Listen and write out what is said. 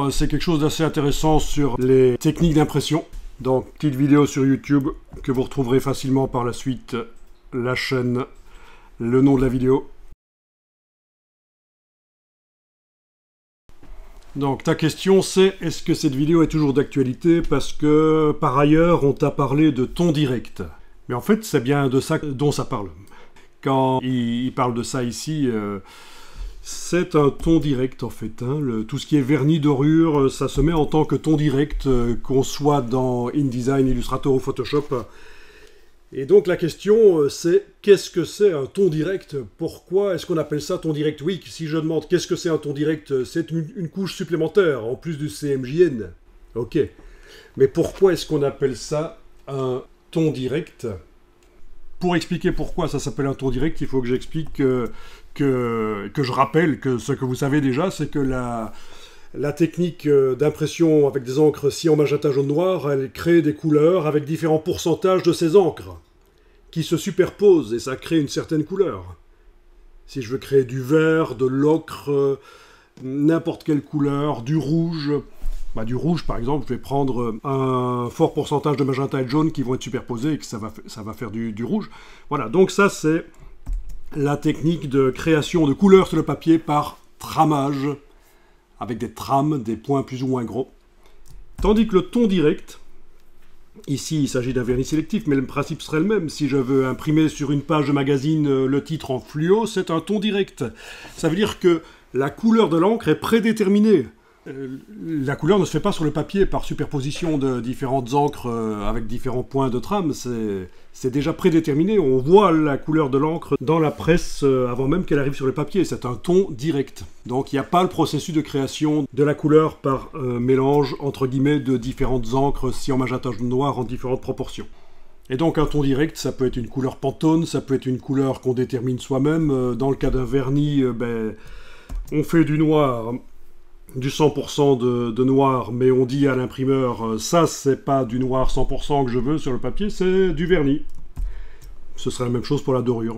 Euh, c'est quelque chose d'assez intéressant sur les techniques d'impression. Donc, petite vidéo sur YouTube que vous retrouverez facilement par la suite, la chaîne, le nom de la vidéo. Donc ta question c'est est-ce que cette vidéo est toujours d'actualité parce que par ailleurs on t'a parlé de ton direct. Mais en fait c'est bien de ça dont ça parle. Quand il, parle de ça ici, euh, c'est un ton direct en fait. Hein. tout ce qui est vernis, dorure, euh, ça se met en tant que ton direct, euh, qu'on soit dans InDesign, Illustrator ou Photoshop. Et donc la question, euh, c'est qu'est-ce que c'est un ton direct Pourquoi est-ce qu'on appelle ça ton direct Oui, Si je demande qu'est-ce que c'est un ton direct, c'est une, couche supplémentaire en plus du CMJN. Ok. Mais pourquoi est-ce qu'on appelle ça un ton direct Pour expliquer pourquoi ça s'appelle un ton direct, il faut que j'explique que, que, je rappelle que ce que vous savez déjà, c'est que la, technique euh, d'impression avec des encres si en magenta jaune-noir, elle crée des couleurs avec différents pourcentages de ces encres qui se superposent et ça crée une certaine couleur. Si je veux créer du vert, de l'ocre, euh, n'importe quelle couleur, du rouge, bah, du rouge, par exemple, je vais prendre euh, un fort pourcentage de magenta et jaune qui vont être superposés et que ça va, ça va faire du rouge. Voilà, donc ça, c'est la technique de création de couleurs sur le papier par tramage, avec des trames, des points plus ou moins gros. Tandis que le ton direct, ici il s'agit d'un vernis sélectif, mais le principe serait le même. Si je veux imprimer sur une page de magazine euh, le titre en fluo, c'est un ton direct. Ça veut dire que la couleur de l'encre est prédéterminée. Euh, la couleur ne se fait pas sur le papier par superposition de différentes encres euh, avec différents points de trame. C'est déjà prédéterminé. On voit la couleur de l'encre dans la presse euh, avant même qu'elle arrive sur le papier. C'est un ton direct. Donc il n'y a pas le processus de création de la couleur par mélange entre guillemets de différentes encres si on magenta noir en différentes proportions. Et donc un ton direct, ça peut être une couleur pantone, ça peut être une couleur qu'on détermine soi-même. Dans le cas d'un vernis, ben, on fait du noir du 100% de, noir, mais on dit à l'imprimeur euh, ça c'est pas du noir 100% que je veux sur le papier, c'est du vernis. Ce serait la même chose pour la dorure.